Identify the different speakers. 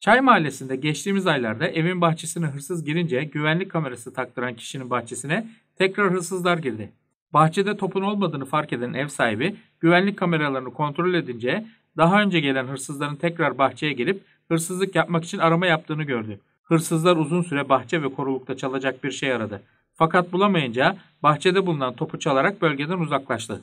Speaker 1: Çay Mahallesi'nde geçtiğimiz aylarda evin bahçesine hırsız girince güvenlik kamerası taktıran kişinin bahçesine tekrar hırsızlar girdi. Bahçede topun olmadığını fark eden ev sahibi güvenlik kameralarını kontrol edince daha önce gelen hırsızların tekrar bahçeye gelip hırsızlık yapmak için arama yaptığını gördü. Hırsızlar uzun süre bahçe ve korulukta çalacak bir şey aradı. Fakat bulamayınca bahçede bulunan topu çalarak bölgeden uzaklaştı.